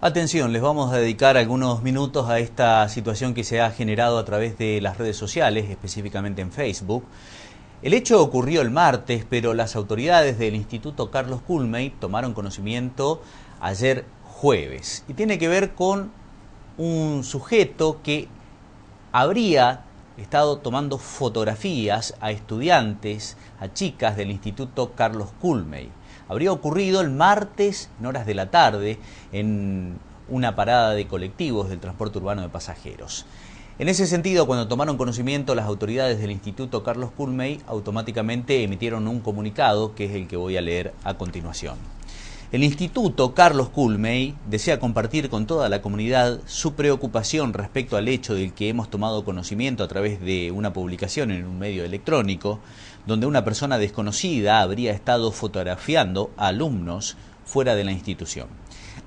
Atención, les vamos a dedicar algunos minutos a esta situación que se ha generado a través de las redes sociales, específicamente en Facebook. El hecho ocurrió el martes, pero las autoridades del Instituto Carlos Culmey tomaron conocimiento ayer jueves y tiene que ver con un sujeto que habría estado tomando fotografías a estudiantes, a chicas del Instituto Carlos Culmey. Habría ocurrido el martes en horas de la tarde en una parada de colectivos del transporte urbano de pasajeros. En ese sentido, cuando tomaron conocimiento las autoridades del Instituto Carlos Culmey, automáticamente emitieron un comunicado que es el que voy a leer a continuación. El Instituto Carlos Culmey desea compartir con toda la comunidad su preocupación respecto al hecho del que hemos tomado conocimiento a través de una publicación en un medio electrónico, donde una persona desconocida habría estado fotografiando a alumnos fuera de la institución.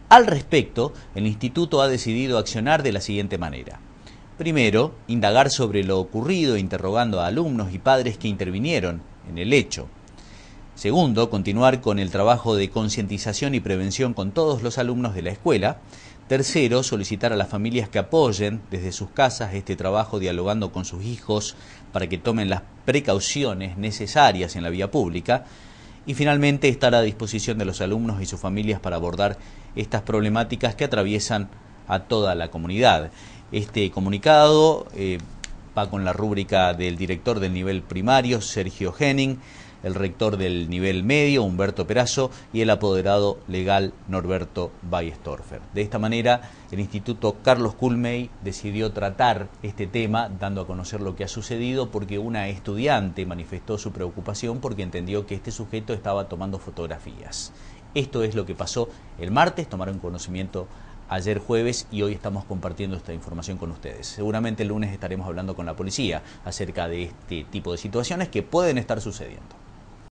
Al respecto, el instituto ha decidido accionar de la siguiente manera. Primero, indagar sobre lo ocurrido interrogando a alumnos y padres que intervinieron en el hecho. Segundo, continuar con el trabajo de concientización y prevención con todos los alumnos de la escuela. Tercero, solicitar a las familias que apoyen desde sus casas este trabajo dialogando con sus hijos para que tomen las precauciones necesarias en la vía pública. Y finalmente, estar a disposición de los alumnos y sus familias para abordar estas problemáticas que atraviesan a toda la comunidad. Este comunicado eh, va con la rúbrica del director del nivel primario, Sergio Henning el rector del nivel medio, Humberto Perazo, y el apoderado legal Norberto Bayestorfer. De esta manera, el Instituto Carlos Culmey decidió tratar este tema, dando a conocer lo que ha sucedido, porque una estudiante manifestó su preocupación porque entendió que este sujeto estaba tomando fotografías. Esto es lo que pasó el martes, tomaron conocimiento ayer jueves y hoy estamos compartiendo esta información con ustedes. Seguramente el lunes estaremos hablando con la policía acerca de este tipo de situaciones que pueden estar sucediendo.